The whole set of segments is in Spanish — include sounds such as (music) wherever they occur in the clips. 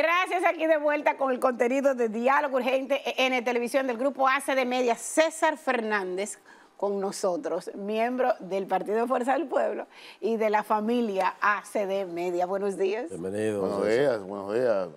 Gracias, aquí de vuelta con el contenido de Diálogo Urgente en Televisión del Grupo ACD de Media, César Fernández con nosotros, miembro del Partido de Fuerza del Pueblo y de la familia ACD Media. Buenos días. Bienvenido. Buenos días, buenos días.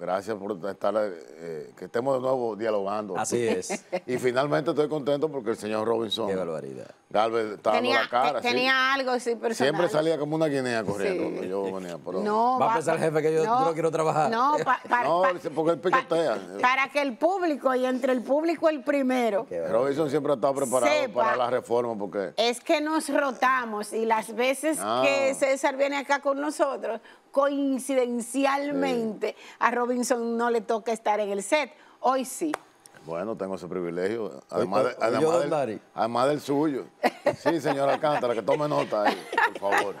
Gracias por estar, eh, que estemos de nuevo dialogando. Así es. (laughs) Y finalmente estoy contento porque el señor Robinson. Qué barbaridad. Galvez estaba dando la cara. Tenía algo, sí, personal. Siempre salía como una guinea corriendo yo venía. Pero... No, va a pensar el jefe que yo no, quiero trabajar. No, para (laughs) pa, no porque él picotea. para que el público, y entre el público el primero. Robinson siempre ha estado preparado para la reforma porque... Es que nos rotamos y las veces ah. que César viene acá con nosotros, coincidencialmente a Robinson no le toca estar en el set. Hoy sí. Bueno, tengo ese privilegio. Además, además, del, suyo. (laughs) Sí, señora Alcántara, que tome nota ahí, por favor.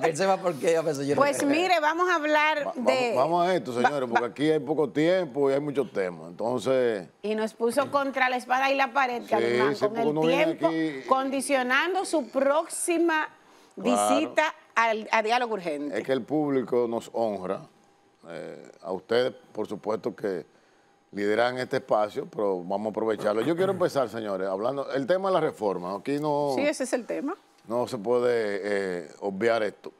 que él sepa por qué. Pues mire, vamos a hablar de... Vamos, a esto, señores, porque aquí hay poco tiempo y hay muchos temas. Entonces... Y nos puso contra la espada y la pared, además, con el tiempo, condicionando su próxima Visita al, a Diálogo Urgente. Es que el público nos honra. Eh, a ustedes, por supuesto, que lideran este espacio, pero vamos a aprovecharlo. Yo quiero empezar, señores, hablando... El tema de la reforma. Aquí no... Sí, ese es el tema. No se puede eh, obviar esto.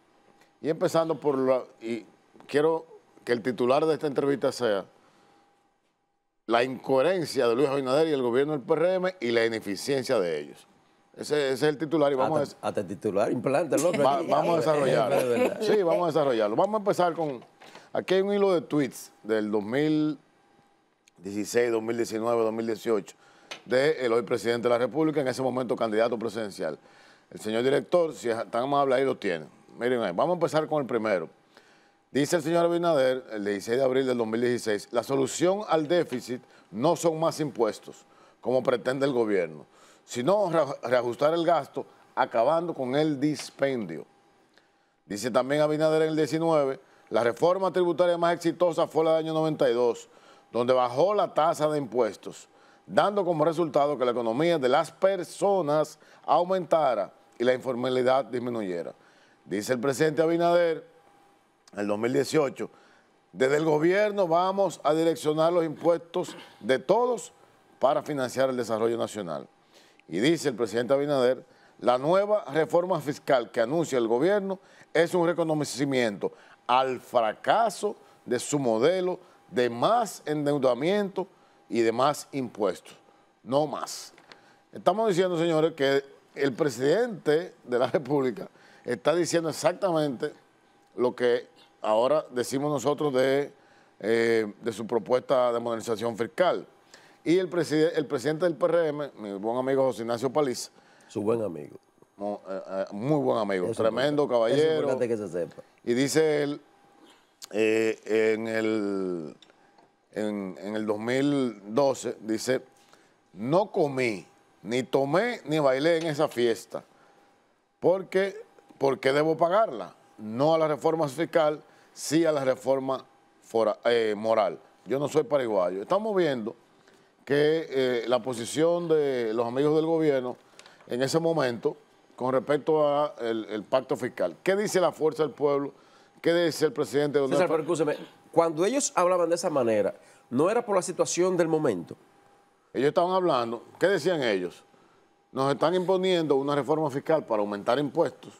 Y empezando por la... Y quiero que el titular de esta entrevista sea la incoherencia de Luis Abinader y el gobierno del PRM y la ineficiencia de ellos. Ese, es el titular y vamos a... Hasta titular, implántalo. vamos a (laughs) desarrollarlo. sí, vamos a desarrollarlo. Vamos a empezar con... Aquí hay un hilo de tweets del 2016, 2019, 2018 del hoy presidente de la República, en ese momento candidato presidencial. El señor director, si es tan amable, ahí lo tiene. Miren ahí, vamos a empezar con el primero. Dice el señor Abinader, el 16 de abril del 2016, la solución al déficit no son más impuestos, como pretende el gobierno sino reajustar el gasto acabando con el dispendio. Dice también Abinader en el 19, la reforma tributaria más exitosa fue la del año 92, donde bajó la tasa de impuestos, dando como resultado que la economía de las personas aumentara y la informalidad disminuyera. Dice el presidente Abinader, en el 2018, desde el gobierno vamos a direccionar los impuestos de todos para financiar el desarrollo nacional. Y dice el presidente Abinader, la nueva reforma fiscal que anuncia el gobierno es un reconocimiento al fracaso de su modelo de más endeudamiento y de más impuestos, no más. Estamos diciendo, señores, que el presidente de la República está diciendo exactamente lo que ahora decimos nosotros de, eh, de su propuesta de modernización fiscal. Y el, el presidente del PRM, mi buen amigo José Ignacio Paliza. Su buen amigo. Eh, eh, muy, buen amigo, tremendo caballero. Es importante que se sepa. Y dice él, eh, en, el, en, el 2012, dice, no comí, ni tomé, ni bailé en esa fiesta. Porque, porque debo pagarla? No a la reforma fiscal, sí a la reforma moral. Yo no soy paraguayo. Estamos viendo que eh, la posición de los amigos del gobierno en ese momento con respecto al el pacto fiscal. ¿Qué dice la fuerza del pueblo? ¿Qué dice el presidente? Donald César, pero escúcheme, cuando ellos hablaban de esa manera, no era por la situación del momento. Ellos estaban hablando, ¿qué decían ellos? Nos están imponiendo una reforma fiscal para aumentar impuestos,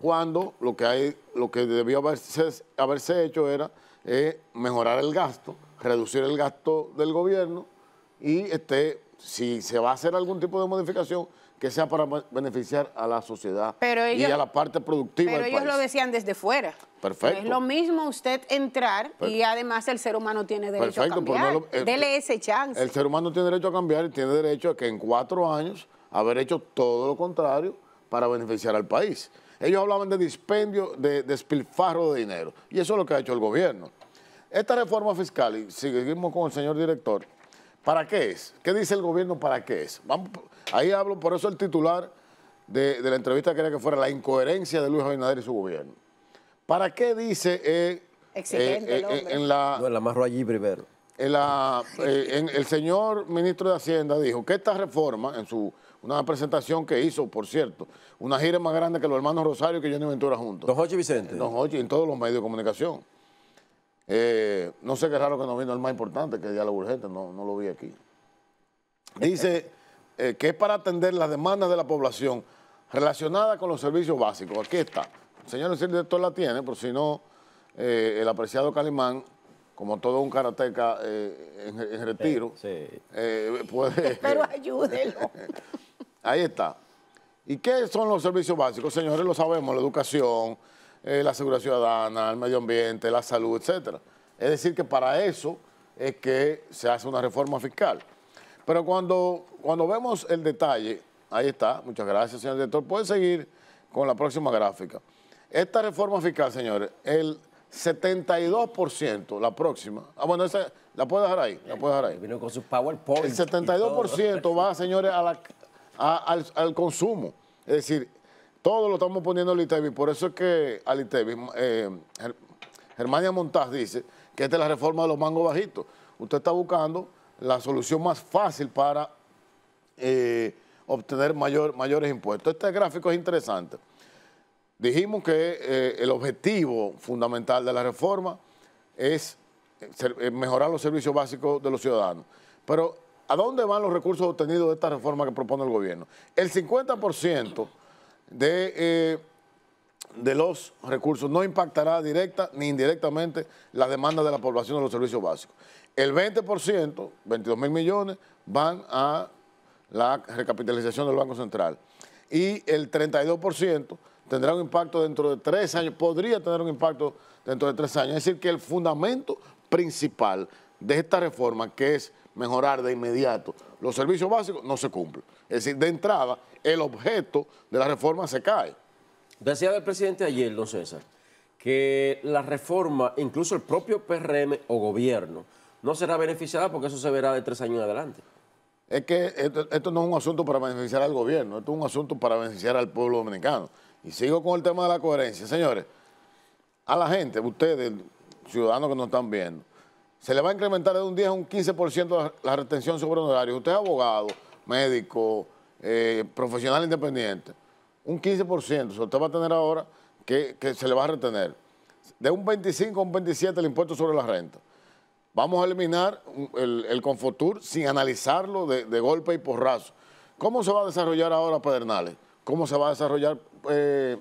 cuando lo que, hay, lo que debió haberse, haberse hecho era eh, mejorar el gasto, reducir el gasto del gobierno y este, si se va a hacer algún tipo de modificación, que sea para beneficiar a la sociedad y a la parte productiva pero ellos lo decían desde fuera. Perfecto. es lo mismo usted entrar y además el ser humano tiene derecho a cambiar. Dele ese chance. El ser humano tiene derecho a cambiar y tiene derecho a que en cuatro años haber hecho todo lo contrario para beneficiar al país. Ellos hablaban de dispendio, de despilfarro de dinero. Y eso es lo que ha hecho el gobierno. Esta reforma fiscal, y seguimos con el señor director, ¿Para qué es? ¿Qué dice el gobierno para qué es? ahí hablo, por eso el titular de, la entrevista quería que fuera la incoherencia de Luis Abinader y su gobierno. ¿Para qué dice eh, eh, Exigente eh, la... la allí primero. el señor ministro de Hacienda dijo que esta reforma, en su una presentación que hizo, por cierto, una gira más grande que los hermanos Rosario que Johnny Ventura juntos. Don y Vicente. Don y en todos los medios de comunicación. Eh, no sé qué raro que no vino el más importante, que el lo urgente, no, lo vi aquí. Dice (laughs) eh, que es para atender las demandas de la población relacionadas con los servicios básicos. Aquí está. El señor el director la tiene, por si no, eh, el apreciado Calimán, como todo un karateca en, retiro, puede... (laughs) Pero ayúdelo. (laughs) ahí está. ¿Y qué son los servicios básicos? Señores, lo sabemos, la educación, eh, la seguridad ciudadana, el medio ambiente, la salud, etcétera. Es decir, que para eso es que se hace una reforma fiscal. Pero cuando, cuando vemos el detalle, ahí está, muchas gracias, señor director. Puede seguir con la próxima gráfica. Esta reforma fiscal, señores, el 72%, la próxima. Ah, bueno, esa, la puede dejar ahí, la puede dejar ahí. Vino con sus PowerPoint. El 72% va, señores, a al consumo. Es decir, todo lo estamos poniendo al ITEVI, por eso es que al eh, Germania Montaz dice que esta es la reforma de los mangos bajitos. Usted está buscando la solución más fácil para eh, obtener mayor, mayores impuestos. Este gráfico es interesante. Dijimos que eh, el objetivo fundamental de la reforma es mejorar los servicios básicos de los ciudadanos. Pero, ¿a dónde van los recursos obtenidos de esta reforma que propone el gobierno? El 50% de, eh, de los recursos no impactará directa ni indirectamente la demanda de la población de los servicios básicos. El 20%, 22 mil millones, van a la recapitalización del Banco Central. Y el 32% tendrá un impacto dentro de tres años, podría tener un impacto dentro de tres años. Es decir, que el fundamento principal de esta reforma, que es mejorar de inmediato los servicios básicos, no se cumple. Es decir, de entrada, el objeto de la reforma se cae. Decía el presidente ayer, don César, que la reforma, incluso el propio PRM o gobierno, no será beneficiada porque eso se verá de tres años adelante. Es que esto, no es un asunto para beneficiar al gobierno, esto es un asunto para beneficiar al pueblo dominicano. Y sigo con el tema de la coherencia. Señores, a la gente, ustedes, ciudadanos que nos están viendo, se le va a incrementar de un 10 a un 15% la, la retención sobre honorarios. Usted es abogado, médico, eh, profesional independiente. un 15%, se usted va a tener ahora que, se le va a retener. De un 25 a un 27 el impuesto sobre la renta. Vamos a eliminar el, el Confotur sin analizarlo de, golpe y porrazo. ¿Cómo se va a desarrollar ahora Pedernales? ¿Cómo se va a desarrollar eh,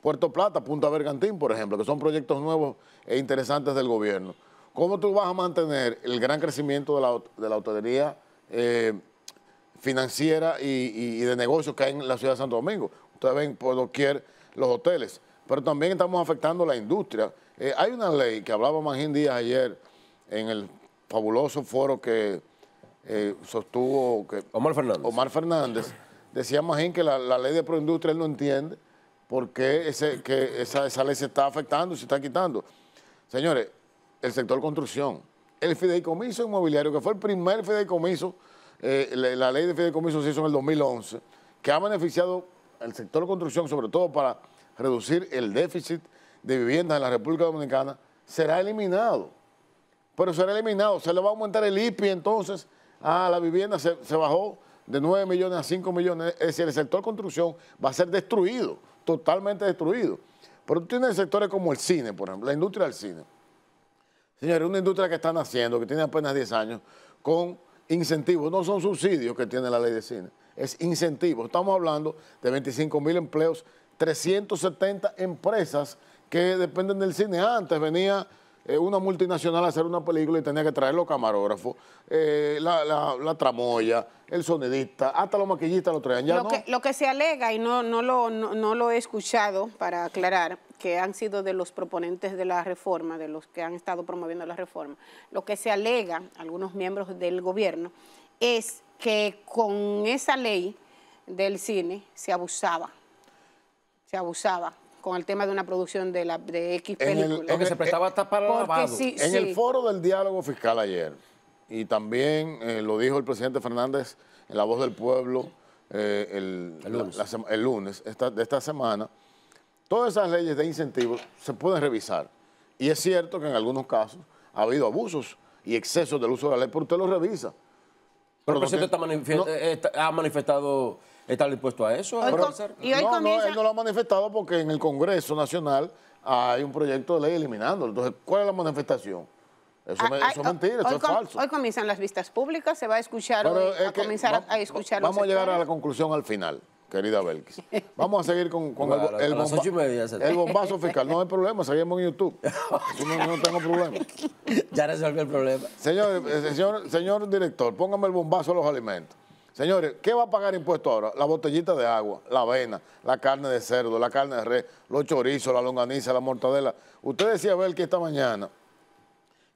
Puerto Plata, Punta Bergantín, por ejemplo, que son proyectos nuevos e interesantes del gobierno? ¿Cómo tú vas a mantener el gran crecimiento de la, de la hotelería eh, financiera y, de negocios que hay en la ciudad de Santo Domingo. Ustedes ven por doquier los hoteles, pero también estamos afectando la industria. Eh, hay una ley que hablaba Magín Díaz ayer en el fabuloso foro que eh, sostuvo que Omar Fernández. Omar Fernández decía Magín que la, ley de proindustria él no entiende por qué ese, que esa, ley se está afectando, se está quitando. Señores, el sector construcción, el fideicomiso inmobiliario, que fue el primer fideicomiso eh, la, ley de fideicomiso se hizo en el 2011, que ha beneficiado al sector de construcción, sobre todo para reducir el déficit de viviendas en la República Dominicana, será eliminado. Pero será eliminado, se le va a aumentar el IPI entonces a la vivienda, se, se bajó de 9 millones a 5 millones, es decir, el sector construcción va a ser destruido, totalmente destruido. Pero tú tienes sectores como el cine, por ejemplo, la industria del cine. Señores, una industria que está naciendo, que tiene apenas 10 años, con incentivos, no son subsidios que tiene la ley de cine, es incentivos. Estamos hablando de 25 mil empleos, 370 empresas que dependen del cine. Antes venía eh, una multinacional a hacer una película y tenía que traer los camarógrafos, eh, la, tramoya, el sonidista, hasta los maquillistas lo traían. Ya lo, que, se alega, y no, no lo he escuchado para aclarar, que han sido de los proponentes de la reforma, de los que han estado promoviendo la reforma, lo que se alega, algunos miembros del gobierno, es que con esa ley del cine se abusaba, se abusaba con el tema de una producción de, la, de X película. se prestaba para en el foro del diálogo fiscal ayer, y también eh, lo dijo el presidente Fernández en La Voz del Pueblo eh, el, lunes, de esta semana, Todas esas leyes de incentivos se pueden revisar. Y es cierto que en algunos casos ha habido abusos y excesos del uso de la ley, pero usted lo revisa. Pero el presidente eh, ha manifestado estar dispuesto a eso. no, él no lo ha manifestado porque en el Congreso Nacional hay un proyecto de ley eliminándolo. Entonces, ¿cuál es la manifestación? Eso, ah, es ah, mentira, eso es falso. Hoy comienzan las vistas públicas, se va a escuchar, a comenzar a, escuchar. Vamos a llegar a la conclusión al final querida Belkis. Vamos a seguir con, el, el, bombazo fiscal. No hay problema, seguimos en YouTube. No, no, tengo problema. (laughs) Ya resolví el problema. Eh, señor, señor, director, póngame el bombazo a los alimentos. Señores, ¿qué va a pagar impuesto ahora? La botellita de agua, la avena, la carne de cerdo, la carne de res, los chorizos, la longaniza, la mortadela. Usted decía, Belkis, esta mañana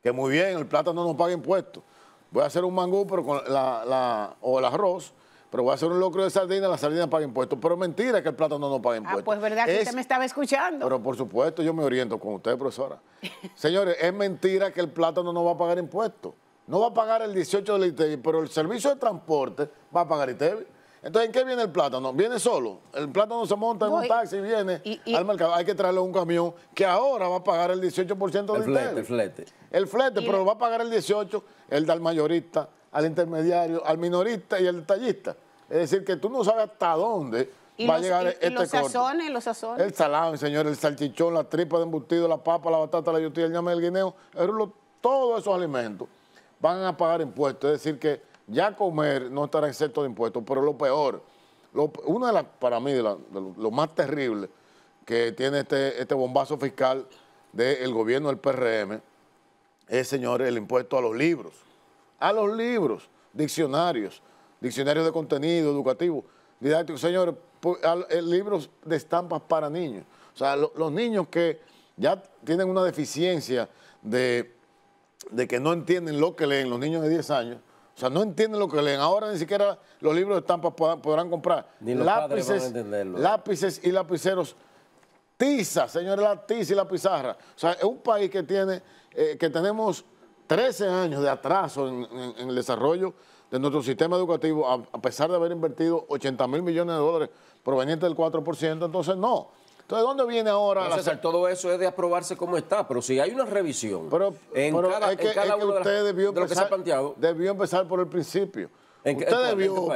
que muy bien, el plátano no paga impuestos. Voy a hacer un mangú pero con la, la, o el arroz pero voy a hacer un locro de sardina, la sardina paga impuestos. Pero mentira que el plátano no paga ah, impuestos. Ah, pues es verdad que usted me estaba escuchando. Pero por supuesto, yo me oriento con usted, profesora. (laughs) Señores, es mentira que el plátano no va a pagar impuestos. No va a pagar el 18 del ITEBI, e, pero el servicio de transporte va a pagar ITEBI. E. Entonces, ¿en qué viene el plátano? Viene solo. El plátano se monta en un taxi y viene al mercado. Hay que traerle un camión que ahora va a pagar el 18% del e. El flete. El flete. El flete, pero lo va a pagar el 18% el del mayorista, al intermediario, al minorista y al detallista. Es decir, que tú no sabes hasta dónde va a llegar este este y los sazones, los sazones. El salado, señor, el salchichón, la tripa de embutido, la papa, la batata, la yutilla, el ñame, del guineo, todos esos alimentos van a pagar impuestos. Es decir, que ya comer no estará exento de impuestos. Pero lo peor, uno de las, para mí, lo, más terrible que tiene este, este bombazo fiscal del gobierno del PRM es, señores, el impuesto a los libros. A los libros, diccionarios, diccionario de contenido educativo, didáctico, señores, eh, libros de estampas para niños. O sea, los niños que ya tienen una deficiencia de, de que no entienden lo que leen, los niños de 10 años, o sea, no entienden lo que leen. Ahora ni siquiera los libros de estampas podrán, comprar. Ni los lápices, lápices y lapiceros. Tiza, señores, la tiza y la pizarra. O sea, es un país que tiene, eh, que tenemos 13 años de atraso en el desarrollo nuestro sistema educativo, a, pesar de haber invertido 80 mil millones de dólares provenientes del 4%, entonces no. Entonces, ¿dónde viene ahora Entonces, Todo eso es de aprobarse como está, pero si hay una revisión pero, en, cada, es que, que usted debió que se planteado... Debió empezar por el principio. En, usted debió...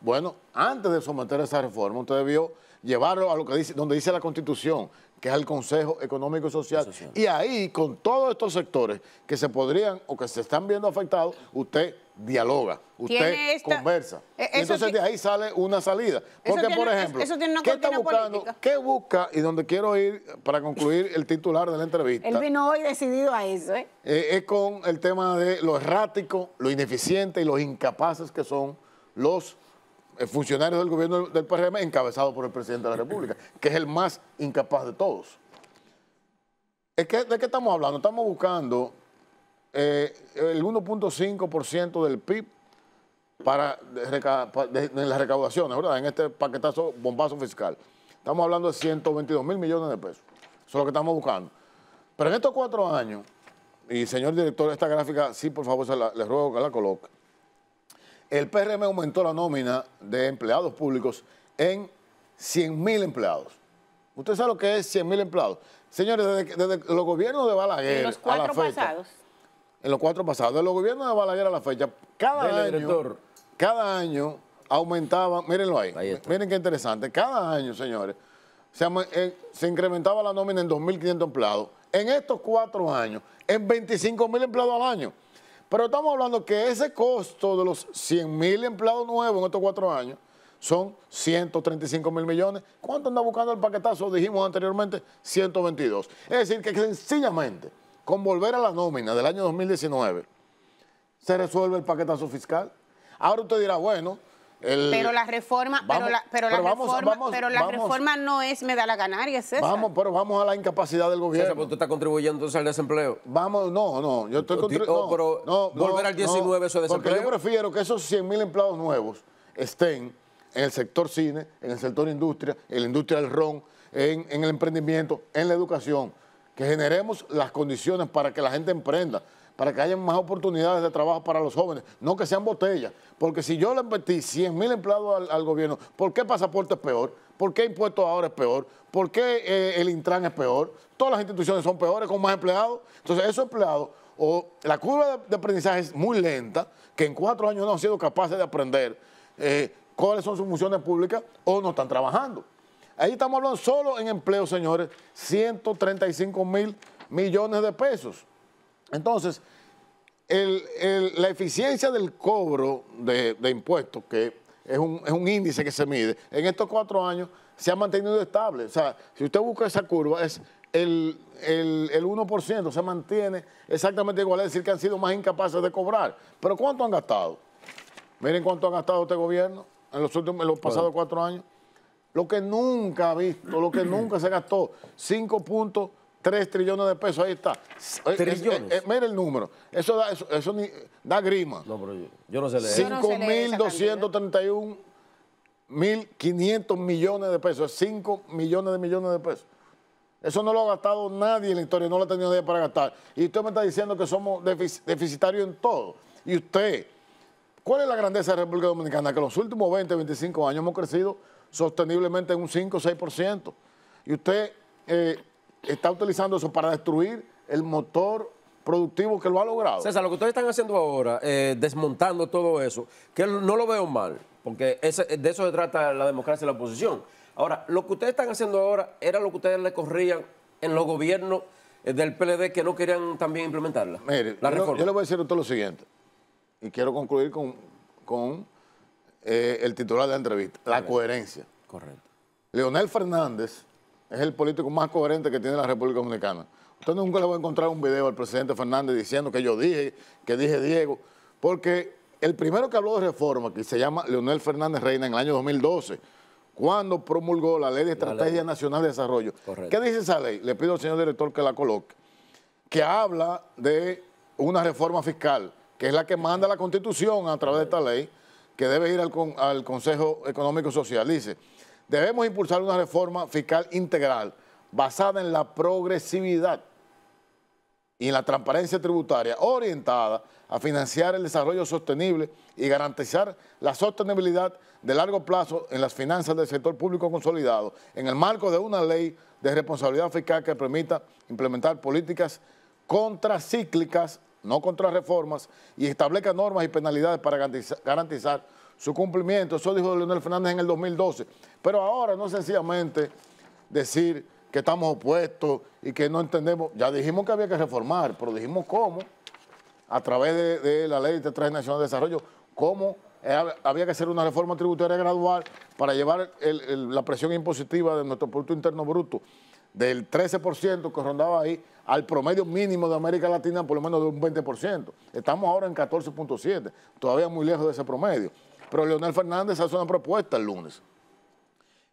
Bueno, antes de someter esa reforma, usted debió llevarlo a lo que dice, donde dice la Constitución, que es el Consejo Económico y Social. Y ahí, con todos estos sectores que se podrían o que se están viendo afectados, usted dialoga, usted conversa. E- entonces de ahí sale una salida. Porque, por ejemplo, ¿qué está buscando? ¿Qué busca? Y donde quiero ir para concluir el titular de la entrevista. Él vino hoy decidido a eso. ¿eh? Eh, es con el tema de lo errático, lo ineficiente y los incapaces que son los eh, funcionarios del gobierno del PRM encabezado por el presidente de la República, que es el más incapaz de todos. Es que, ¿De qué estamos hablando? Estamos buscando eh, el 1.5% del PIB para, las recaudaciones, ¿verdad? En este paquetazo, bombazo fiscal. Estamos hablando de 122 mil millones de pesos. Eso es lo que estamos buscando. Pero en estos cuatro años, y señor director, esta gráfica, sí, por favor, le les ruego que la coloque. El PRM aumentó la nómina de empleados públicos en 100 mil empleados. Usted sabe lo que es 100 mil empleados. Señores, desde, los gobiernos de Balaguer. En los cuatro pasados en los cuatro pasados, de los gobiernos de Balaguer a la fecha, cada año, director. cada año aumentaba. mírenlo ahí, miren qué interesante, cada año, señores, se, eh, incrementaba la nómina en 2.500 empleados, en estos cuatro años, en 25.000 empleados al año. Pero estamos hablando que ese costo de los 100.000 empleados nuevos en estos cuatro años son 135 mil millones. ¿Cuánto anda buscando el paquetazo? Dijimos anteriormente, 122. Es decir, que sencillamente con volver a la nómina del año 2019, se resuelve el paquetazo fiscal. Ahora usted dirá, bueno, pero la reforma, pero la, reforma, no es me da la ganaria, es eso. Vamos, pero vamos a la incapacidad del gobierno. César, ¿tú estás contribuyendo entonces al desempleo? Vamos, no, no, yo estoy contribuyendo. Oh, volver al 19 eso de desempleo. Porque yo prefiero que esos 100 mil empleados nuevos estén en el sector cine, en el sector industria, en la industria del ron, en el emprendimiento, en la educación que generemos las condiciones para que la gente emprenda, para que haya más oportunidades de trabajo para los jóvenes, no que sean botellas. Porque si yo le metí 100 mil empleados al, gobierno, ¿por qué pasaporte es peor? ¿Por qué impuesto ahora es peor? ¿Por qué eh, el Intran es peor? Todas las instituciones son peores con más empleados. Entonces, esos empleados, o la curva de, aprendizaje es muy lenta, que en cuatro años no han sido capaces de aprender eh, cuáles son sus funciones públicas o no están trabajando. Ahí estamos hablando solo en empleo, señores, 135 mil millones de pesos. Entonces, la eficiencia del cobro de, impuestos, que es un, índice que se mide, en estos cuatro años se ha mantenido estable. O sea, si usted busca esa curva, es el, 1% se mantiene exactamente igual, es decir, que han sido más incapaces de cobrar. Pero ¿cuánto han gastado? Miren cuánto ha gastado este gobierno en los, últimos, los pasados cuatro años lo que nunca ha visto, lo que (clears throat) nunca se gastó, 5.3 trillones de pesos, ahí está. Eh, eh, ¿Trillones? Eh, mira el número, eso da, eso, grima. No, pero yo, no sé leer. 5.231.500 millones de pesos, 5 millones de millones de pesos. Eso no lo ha gastado nadie en la historia, no lo ha tenido nadie para gastar. Y usted me está diciendo que somos deficitarios en todo. Y usted, ¿cuál es la grandeza de la República Dominicana? Que los últimos 20, 25 años hemos crecido sosteniblemente en un 5 o 6%. Y usted eh, está utilizando eso para destruir el motor productivo que lo ha logrado. César, lo que ustedes están haciendo ahora, eh, desmontando todo eso, que no lo veo mal, porque de eso se trata la democracia y la oposición. Ahora, lo que ustedes están haciendo ahora era lo que ustedes le corrían en los gobiernos eh, del PLD que no querían también implementarla. Mire, la yo, yo le voy a decir a usted lo siguiente, y quiero concluir con eh, el titular de la entrevista, la coherencia. Correcto. Leonel Fernández es el político más coherente que tiene la República Dominicana. Usted nunca le va a encontrar un video al presidente Fernández diciendo que yo dije, que dije Diego, porque el primero que habló de reforma, que se llama Leonel Fernández Reina en el año 2012, cuando promulgó la Ley de Estrategia Nacional de Desarrollo. ¿Qué dice esa ley? Le pido al señor director que la coloque, que habla de una reforma fiscal, que es la que manda la Constitución a través de esta ley, que debe ir al, Consejo Económico Social. Dice, debemos impulsar una reforma fiscal integral basada en la progresividad y en la transparencia tributaria, orientada a financiar el desarrollo sostenible y garantizar la sostenibilidad de largo plazo en las finanzas del sector público consolidado, en el marco de una ley de responsabilidad fiscal que permita implementar políticas contracíclicas no contra reformas y establezca normas y penalidades para garantizar, su cumplimiento. Eso dijo Leonel Fernández en el 2012. Pero ahora no sencillamente decir que estamos opuestos y que no entendemos. Ya dijimos que había que reformar, pero dijimos cómo, a través de, la Ley de Traje Nacional de Desarrollo, cómo había que hacer una reforma tributaria gradual para llevar la presión impositiva de nuestro Producto Interno Bruto del 13% que rondaba ahí al promedio mínimo de América Latina, por lo menos de un 20%. Estamos ahora en 14.7, todavía muy lejos de ese promedio. Pero Leonel Fernández hace una propuesta el lunes.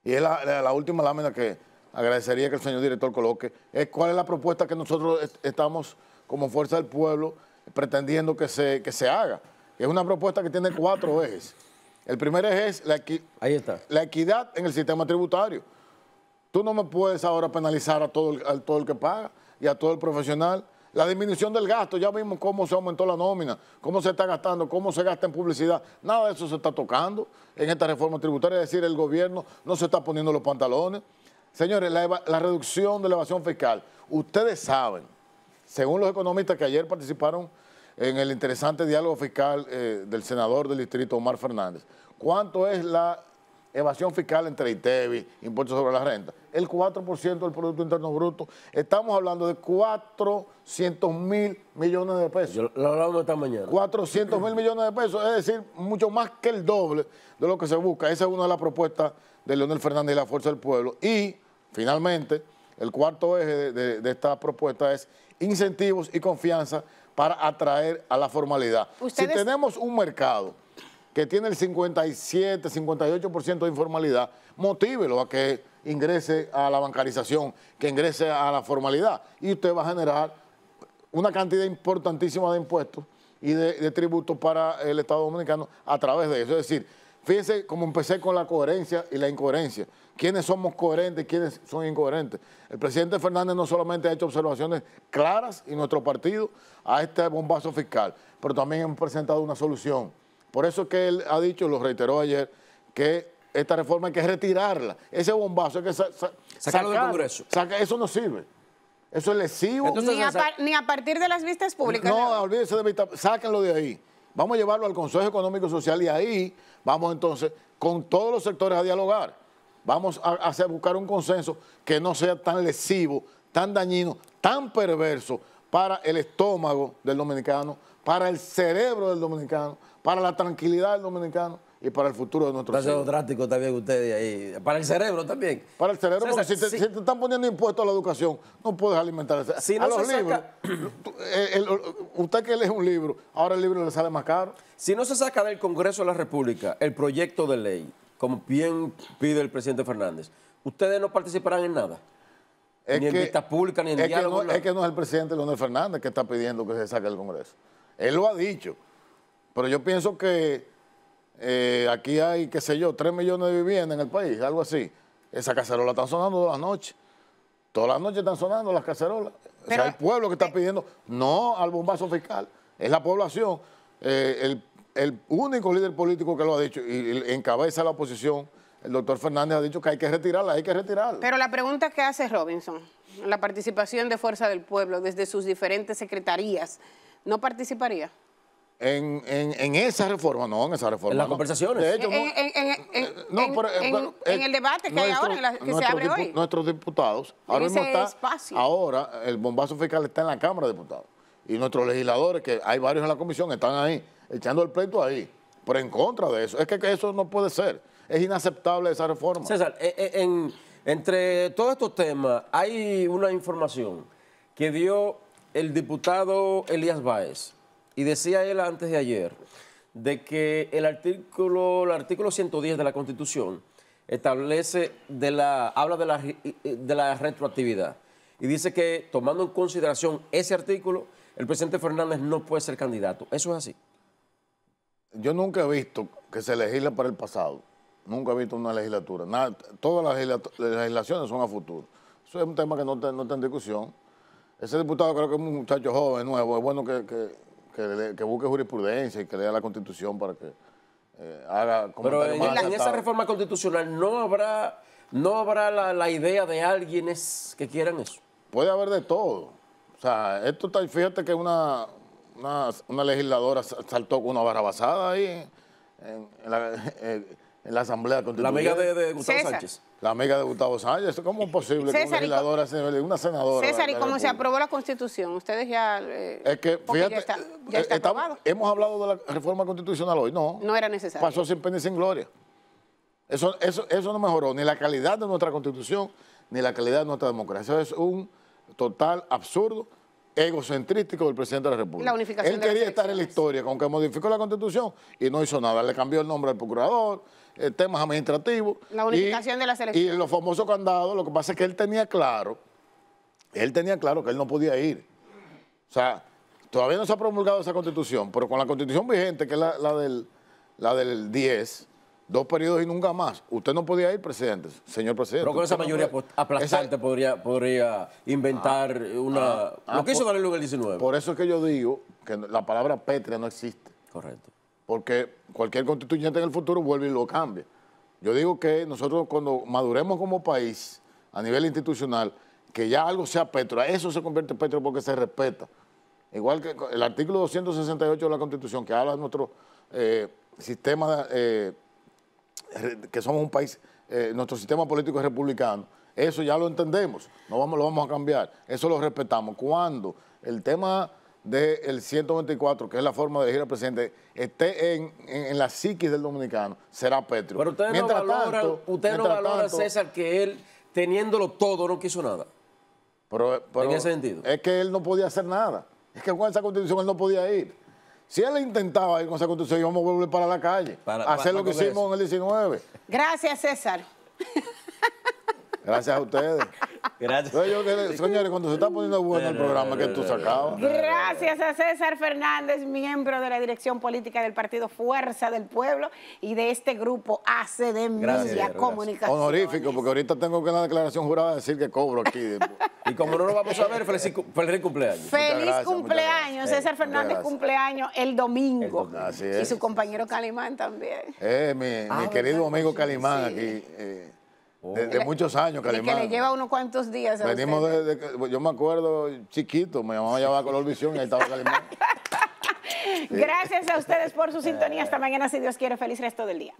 Y es la, última lámina que agradecería que el señor director coloque, es cuál es la propuesta que nosotros estamos como Fuerza del Pueblo pretendiendo que se, se haga. Es una propuesta que tiene cuatro ejes. El primer eje es la equidad en el sistema tributario Tú no me puedes ahora penalizar a todo, el, todo el que paga y a todo el profesional. La disminución del gasto, ya vimos cómo se aumentó la nómina, cómo se está gastando, cómo se gasta en publicidad. Nada de eso se está tocando en esta reforma tributaria, es decir, el gobierno no se está poniendo los pantalones. Señores, la, reducción de la evasión fiscal, ustedes saben, según los economistas que ayer participaron en el interesante diálogo fiscal eh, del senador del distrito Omar Fernández, cuánto es la evasión fiscal entre ITEVI, impuestos sobre la renta, el 4% del Producto Interno Bruto. Estamos hablando de 400 mil millones de pesos. Yo lo hablamos esta mañana. 400 mil millones de pesos, es decir, mucho más que el doble de lo que se busca. Esa es una de las propuestas de Leonel Fernández y la Fuerza del Pueblo. Y, finalmente, el cuarto eje de esta propuesta es incentivos y confianza para atraer a la formalidad. Si tenemos un mercado que tiene el 57, 58% de informalidad, motívelo a que ingrese a la bancarización, que ingrese a la formalidad. Y usted va a generar una cantidad importantísima de impuestos y de, de tributos para el Estado Dominicano a través de eso. Es decir, fíjense cómo empecé con la coherencia y la incoherencia. ¿Quiénes somos coherentes y quiénes son incoherentes? El presidente Fernández no solamente ha hecho observaciones claras y nuestro partido a este bombazo fiscal, pero también hemos presentado una solución por eso es que él ha dicho, lo reiteró ayer, que esta reforma hay que retirarla. Ese bombazo hay que sacarlo del Congreso. eso no sirve. Eso es lesivo. ni, a partir de las vistas públicas. No, olvídense olvídese de vistas, sáquenlo de ahí. Vamos a llevarlo al Consejo Económico Social y ahí vamos entonces con todos los sectores a dialogar. Vamos a, buscar un consenso que no sea tan lesivo, tan dañino, tan perverso para el estómago del dominicano, para el cerebro del dominicano, para la tranquilidad del dominicano y para el futuro de nuestro país. Está drástico también ustedes ahí. Para el cerebro también. Para el cerebro, porque si te, están poniendo impuestos a la educación, no puedes alimentar... a los libros. Eh, usted que lee un libro, ahora el libro le sale más caro. Si no se saca del Congreso de la República el proyecto de ley, como bien pide el presidente Fernández, ustedes no participarán en nada. ni en vistas públicas, ni en es que no es el presidente Leonel Fernández que está pidiendo que se saque del Congreso. Él lo ha dicho. Pero yo pienso que eh, aquí hay, qué sé yo, 3 millones de viviendas en el país, algo así. Esa cacerola están sonando todas las noches. Todas las noches están sonando las cacerolas. el pueblo que está eh, pidiendo, no al bombazo fiscal, es la población. Eh, el, único líder político que lo ha dicho y encabeza la oposición, el doctor Fernández, ha dicho que hay que retirarla, hay que retirarla. Pero la pregunta que hace Robinson, la participación de Fuerza del Pueblo desde sus diferentes secretarías, ¿no participaría? En, esa reforma, no, en esa reforma. En las conversaciones. en, el debate que hay ahora, que se abre hoy. Nuestros diputados, ahora el bombazo fiscal está en la Cámara de Diputados. Y nuestros legisladores, que hay varios en la comisión, están ahí, echando el pleito ahí, pero en contra de eso. Es que, eso no puede ser. Es inaceptable esa reforma. César, eh, eh, entre todos estos temas, hay una información que dio el diputado Elías Báez y decía él antes de ayer de que el artículo, el artículo 110 de la Constitución establece de la, habla de la, de la retroactividad y dice que tomando en consideración ese artículo, el presidente Fernández no puede ser candidato. ¿Eso es así? Yo nunca he visto que se legisla para el pasado. Nunca he visto una legislatura. todas las, legislaciones son a futuro. Eso es un tema que no, no está en discusión. Ese diputado creo que es un muchacho joven, nuevo. Es bueno que que, busque jurisprudencia y que lea la constitución para que eh, haga Pero en, esa reforma constitucional no habrá, no habrá la, idea de alguienes que quieran eso. Puede haber de todo. O sea, esto está, fíjate que una, una, legisladora saltó con una barra basada ahí. En, la, (laughs) eh, en la Asamblea Constituyente. La amiga de, Gustavo Sánchez. La amiga de Gustavo Sánchez. ¿Cómo es posible que una legisladora, una senadora... César, ¿y cómo se aprobó la Constitución? Ustedes ya... Eh, fíjate, está, eh, hemos hablado de la reforma constitucional hoy, no. No era necesario. Pasó sin pena y sin gloria. Eso, eso, eso no mejoró ni la calidad de nuestra Constitución, ni la calidad de nuestra democracia. Eso es un total absurdo egocentrístico del presidente de la República. Él quería estar en la historia, con que modificó la constitución y no hizo nada. Le cambió el nombre al procurador, eh, temas administrativos. La unificación de las elecciones. Y los famosos candados, lo que pasa es que él tenía claro, él tenía claro que él no podía ir. O sea, todavía no se ha promulgado esa constitución, pero con la constitución vigente, que es la, la del 10, dos periodos y nunca más. Usted no podía ir, presidente, señor presidente. Pero con esa mayoría aplastante podría, podría inventar ah, una... Ah, lo que hizo en 19. Por eso es que yo digo que la palabra pétrea no existe. Correcto. Porque cualquier constituyente en el futuro vuelve y lo cambia. Yo digo que nosotros cuando maduremos como país, a nivel institucional, que ya algo sea petro, eso se convierte en petro porque se respeta. Igual que el artículo 268 de la Constitución, que habla de nuestro eh, sistema... De, eh, que somos un país, eh, nuestro sistema político es republicano, eso ya lo entendemos, no vamos, lo vamos a cambiar, eso lo respetamos. Cuando el tema del 124, que es la forma de elegir al presidente, esté en, la psiquis del dominicano, será Petro. Pero usted no valora, tanto, no valora César, que él, teniéndolo todo, no quiso nada. en ese sentido. Es que él no podía hacer nada. Es que con esa constitución él no podía ir. Si él intentaba ir con esa constitución, íbamos a volver para la calle. Para, hacer lo que hicimos en el 19. Gracias, César. Gracias a ustedes. Gracias. señores, cuando se está poniendo bueno el programa que tú sacabas. Gracias a César Fernández, miembro de la dirección política del partido Fuerza del Pueblo y de este grupo ACD Media Comunicación. Honorífico, porque ahorita tengo que una la declaración jurada decir que cobro aquí. (laughs) y como no lo vamos a ver, feliz, feliz cumpleaños. Feliz cumpleaños. César Fernández cumpleaños el domingo. y su compañero Calimán también. Eh, mi, ah, querido amigo Calimán aquí. Eh, de, muchos años, que, que le lleva unos cuantos días. venimos de, yo me acuerdo chiquito, mi mamá llevaba color visión y ahí estaba Calimán. (laughs) Gracias a ustedes por su sintonía. Hasta mañana, si Dios quiere. Feliz resto del día.